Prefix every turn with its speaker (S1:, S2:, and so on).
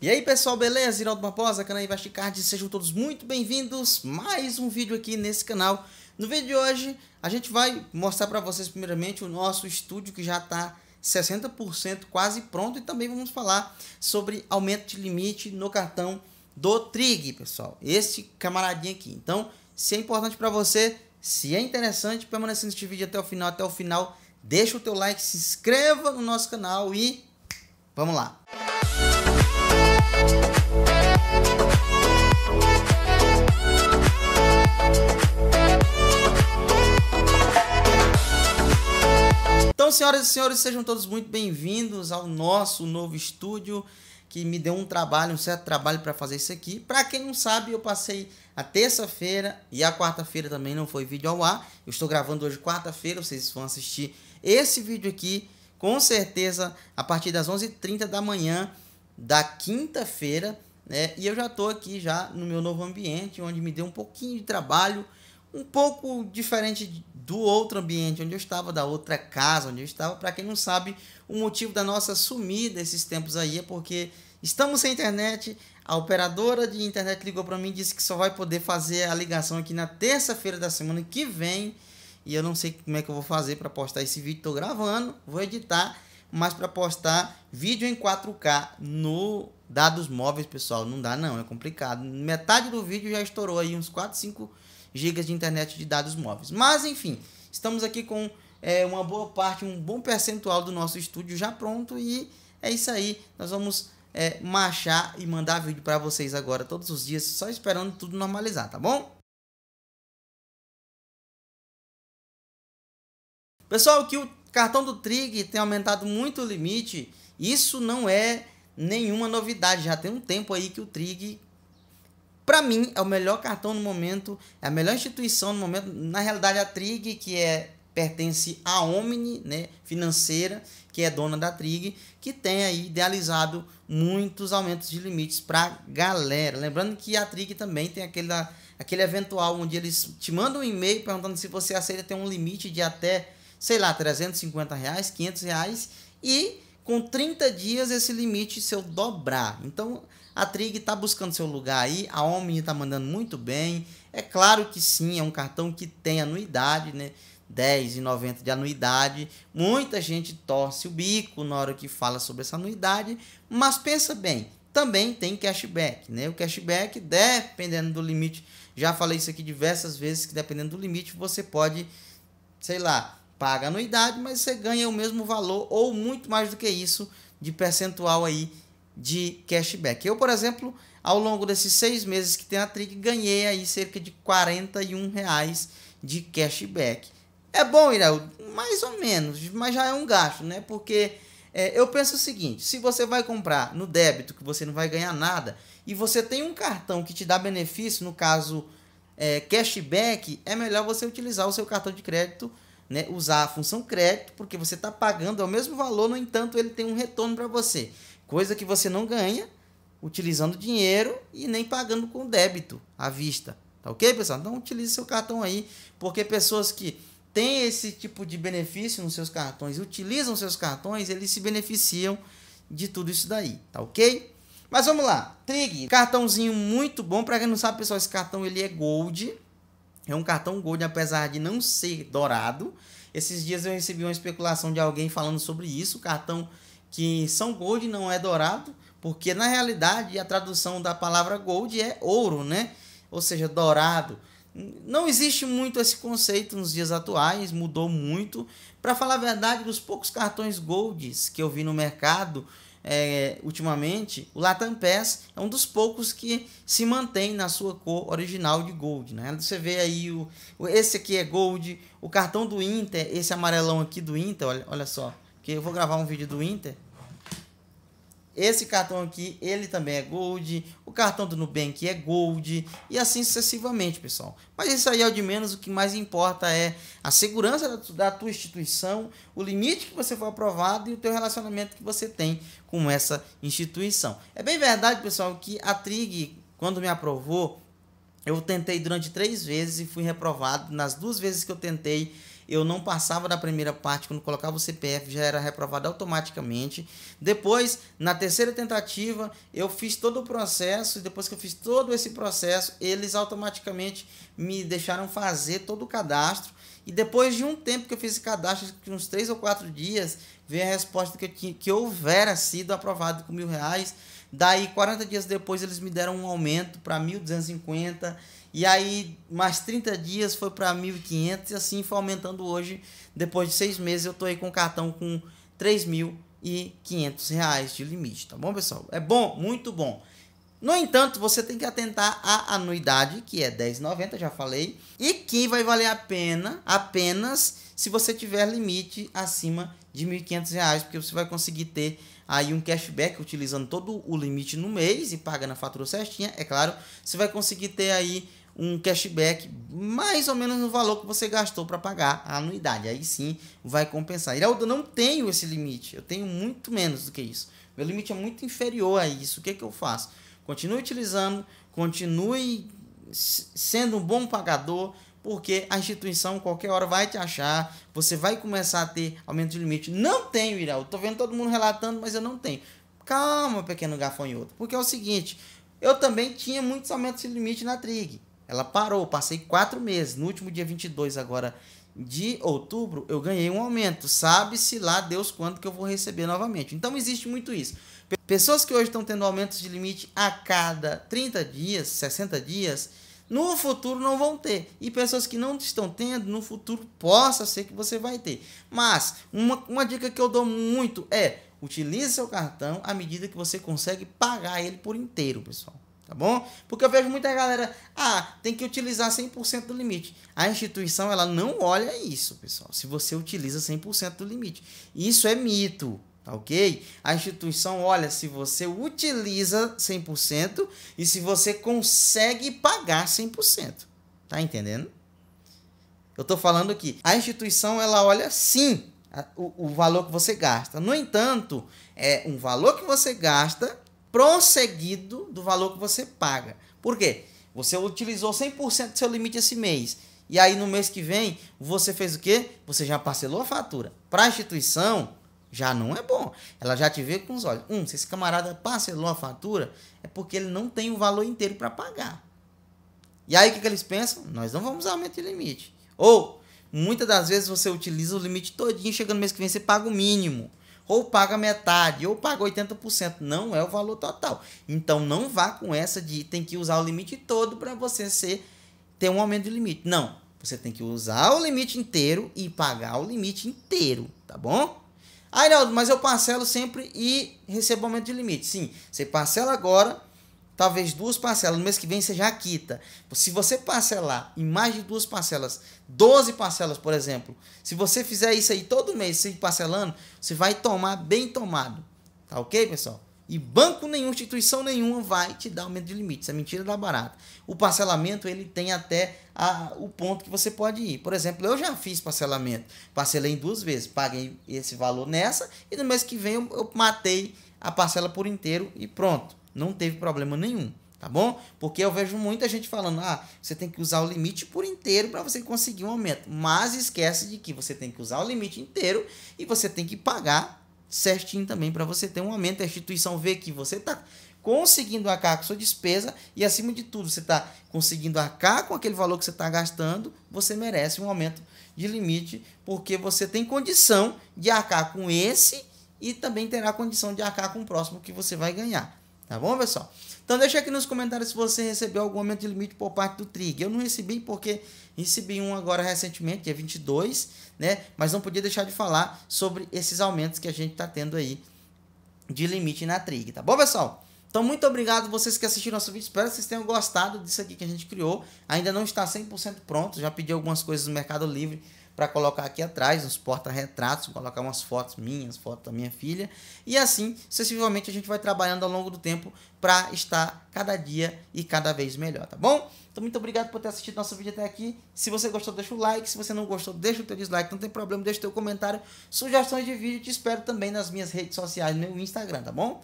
S1: E aí pessoal, beleza? Iraldo Barbosa, canal Investicard, sejam todos muito bem-vindos mais um vídeo aqui nesse canal. No vídeo de hoje, a gente vai mostrar para vocês primeiramente o nosso estúdio que já está 60% quase pronto e também vamos falar sobre aumento de limite no cartão do Trig, pessoal. Este camaradinho aqui. Então, se é importante para você, se é interessante, permanecendo neste vídeo até o final, até o final, deixa o teu like, se inscreva no nosso canal e vamos lá. Música então, senhoras e senhores, sejam todos muito bem-vindos ao nosso novo estúdio que me deu um trabalho, um certo trabalho para fazer isso aqui. Para quem não sabe, eu passei a terça-feira e a quarta-feira também não foi vídeo ao ar. Eu estou gravando hoje quarta-feira, vocês vão assistir esse vídeo aqui com certeza a partir das 11h30 da manhã da quinta-feira, né? E eu já estou aqui já no meu novo ambiente, onde me deu um pouquinho de trabalho, um pouco diferente do outro ambiente onde eu estava, da outra casa onde eu estava. Para quem não sabe, o motivo da nossa sumida esses tempos aí é porque estamos sem internet. A operadora de internet ligou para mim e disse que só vai poder fazer a ligação aqui na terça-feira da semana que vem. E eu não sei como é que eu vou fazer para postar esse vídeo. Estou gravando, vou editar mas para postar vídeo em 4K no dados móveis, pessoal, não dá não, é complicado. Metade do vídeo já estourou aí uns 4, 5 GB de internet de dados móveis. Mas enfim, estamos aqui com é, uma boa parte, um bom percentual do nosso estúdio já pronto e é isso aí. Nós vamos é, marchar e mandar vídeo para vocês agora todos os dias, só esperando tudo normalizar, tá bom? Pessoal, que o Cartão do Trig tem aumentado muito o limite. Isso não é nenhuma novidade. Já tem um tempo aí que o Trig, para mim, é o melhor cartão no momento, é a melhor instituição no momento. Na realidade, a Trig, que é pertence à Omni, né, financeira, que é dona da Trig, que tem aí idealizado muitos aumentos de limites para galera. Lembrando que a Trig também tem aquele, aquele eventual onde eles te mandam um e-mail perguntando se você aceita ter um limite de até sei lá, 350 reais, 500 reais e com 30 dias esse limite se eu dobrar. Então a Trig está buscando seu lugar aí, a Omni está mandando muito bem. É claro que sim, é um cartão que tem anuidade, né? 10 e de anuidade. Muita gente torce o bico na hora que fala sobre essa anuidade, mas pensa bem, também tem cashback, né? O cashback, dependendo do limite, já falei isso aqui diversas vezes que dependendo do limite você pode, sei lá, paga anuidade, mas você ganha o mesmo valor ou muito mais do que isso de percentual aí de cashback. Eu, por exemplo, ao longo desses seis meses que tem a Trig, ganhei aí cerca de 41 reais de cashback. É bom, Iraú? Mais ou menos, mas já é um gasto, né? Porque é, eu penso o seguinte, se você vai comprar no débito, que você não vai ganhar nada, e você tem um cartão que te dá benefício, no caso é, cashback, é melhor você utilizar o seu cartão de crédito né, usar a função crédito, porque você está pagando ao mesmo valor, no entanto, ele tem um retorno para você. Coisa que você não ganha utilizando dinheiro e nem pagando com débito à vista. Tá ok, pessoal? Então utilize seu cartão aí, porque pessoas que têm esse tipo de benefício nos seus cartões, utilizam seus cartões, eles se beneficiam de tudo isso daí, tá ok? Mas vamos lá, Trig, cartãozinho muito bom, para quem não sabe, pessoal, esse cartão ele é Gold, é um cartão Gold, apesar de não ser dourado. Esses dias eu recebi uma especulação de alguém falando sobre isso. Cartão que são Gold não é dourado, porque na realidade a tradução da palavra Gold é ouro, né? Ou seja, dourado. Não existe muito esse conceito nos dias atuais, mudou muito. Para falar a verdade, dos poucos cartões Golds que eu vi no mercado, é, ultimamente, o Latam Pass é um dos poucos que se mantém na sua cor original de Gold. Né? Você vê aí, o, esse aqui é Gold, o cartão do Inter, esse amarelão aqui do Inter, olha, olha só, que eu vou gravar um vídeo do Inter, esse cartão aqui, ele também é gold, o cartão do Nubank é gold e assim sucessivamente, pessoal. Mas isso aí é o de menos, o que mais importa é a segurança da, da tua instituição, o limite que você for aprovado e o teu relacionamento que você tem com essa instituição. É bem verdade, pessoal, que a Trig, quando me aprovou, eu tentei durante três vezes e fui reprovado nas duas vezes que eu tentei eu não passava da primeira parte, quando colocava o CPF já era reprovado automaticamente. Depois, na terceira tentativa, eu fiz todo o processo, e depois que eu fiz todo esse processo, eles automaticamente me deixaram fazer todo o cadastro. E depois de um tempo que eu fiz esse cadastro, uns três ou quatro dias, veio a resposta que eu, tinha, que eu houvera sido aprovado com mil reais. Daí, 40 dias depois, eles me deram um aumento para 1.250 e aí, mais 30 dias foi para 1.500 e assim foi aumentando hoje. Depois de seis meses, eu tô aí com o cartão com 3.500 reais de limite, tá bom, pessoal? É bom, muito bom. No entanto, você tem que atentar à anuidade, que é 10,90, já falei, e que vai valer a pena apenas se você tiver limite acima de R$ 1.500, porque você vai conseguir ter aí um cashback utilizando todo o limite no mês e paga na fatura certinha, é claro, você vai conseguir ter aí um cashback mais ou menos no valor que você gastou para pagar a anuidade. Aí sim vai compensar. Iraldo, eu não tenho esse limite. Eu tenho muito menos do que isso. Meu limite é muito inferior a isso. O que, é que eu faço? Continue utilizando, continue sendo um bom pagador, porque a instituição qualquer hora vai te achar, você vai começar a ter aumento de limite. Não tenho, Iraldo. Tô vendo todo mundo relatando, mas eu não tenho. Calma, pequeno gafanhoto, porque é o seguinte, eu também tinha muitos aumentos de limite na Trig. Ela parou, passei quatro meses. No último dia 22 agora de outubro, eu ganhei um aumento. Sabe-se lá Deus quanto que eu vou receber novamente. Então existe muito isso. Pessoas que hoje estão tendo aumentos de limite a cada 30 dias, 60 dias, no futuro não vão ter. E pessoas que não estão tendo, no futuro possa ser que você vai ter. Mas uma, uma dica que eu dou muito é utilize seu cartão à medida que você consegue pagar ele por inteiro, pessoal tá bom? Porque eu vejo muita galera, ah, tem que utilizar 100% do limite. A instituição, ela não olha isso, pessoal, se você utiliza 100% do limite. Isso é mito, tá ok? A instituição olha se você utiliza 100% e se você consegue pagar 100%, tá entendendo? Eu tô falando aqui, a instituição, ela olha sim o, o valor que você gasta. No entanto, é um valor que você gasta prosseguido do valor que você paga. Por quê? Você utilizou 100% do seu limite esse mês. E aí no mês que vem, você fez o quê? Você já parcelou a fatura. Para a instituição, já não é bom. Ela já te vê com os olhos. Um, se esse camarada parcelou a fatura, é porque ele não tem o valor inteiro para pagar. E aí o que, que eles pensam? Nós não vamos aumentar o limite. Ou, muitas das vezes você utiliza o limite todinho, chegando no mês que vem você paga o mínimo ou paga metade, ou paga 80%. Não é o valor total. Então não vá com essa de tem que usar o limite todo para você ser, ter um aumento de limite. Não. Você tem que usar o limite inteiro e pagar o limite inteiro, tá bom? Aí, ah, Heraldo, mas eu parcelo sempre e recebo aumento de limite. Sim, você parcela agora talvez duas parcelas, no mês que vem você já quita. Se você parcelar em mais de duas parcelas, 12 parcelas, por exemplo, se você fizer isso aí todo mês, se parcelando, você vai tomar bem tomado. Tá ok, pessoal? E banco nenhum, instituição nenhuma vai te dar aumento de limite. Isso é mentira da barata. O parcelamento, ele tem até a, o ponto que você pode ir. Por exemplo, eu já fiz parcelamento. Parcelei em duas vezes. Paguei esse valor nessa e no mês que vem eu, eu matei a parcela por inteiro e pronto não teve problema nenhum, tá bom? Porque eu vejo muita gente falando: "Ah, você tem que usar o limite por inteiro para você conseguir um aumento". Mas esquece de que você tem que usar o limite inteiro e você tem que pagar certinho também para você ter um aumento. A instituição vê que você está conseguindo arcar com sua despesa e, acima de tudo, você está conseguindo arcar com aquele valor que você está gastando, você merece um aumento de limite, porque você tem condição de arcar com esse e também terá condição de arcar com o próximo que você vai ganhar. Tá bom, pessoal? Então deixa aqui nos comentários se você recebeu algum aumento de limite por parte do Trig. Eu não recebi porque recebi um agora recentemente, dia 22, né? Mas não podia deixar de falar sobre esses aumentos que a gente tá tendo aí de limite na Trig, tá bom, pessoal? Então, muito obrigado vocês que assistiram nosso vídeo. Espero que vocês tenham gostado disso aqui que a gente criou. Ainda não está 100% pronto. Já pedi algumas coisas no Mercado Livre para colocar aqui atrás, nos porta-retratos, colocar umas fotos minhas, fotos da minha filha, e assim, sucessivamente, a gente vai trabalhando ao longo do tempo para estar cada dia e cada vez melhor, tá bom? Então, muito obrigado por ter assistido nosso vídeo até aqui. Se você gostou, deixa o like. Se você não gostou, deixa o teu dislike. Não tem problema, deixa o teu comentário, sugestões de vídeo. Te espero também nas minhas redes sociais, no meu Instagram, tá bom?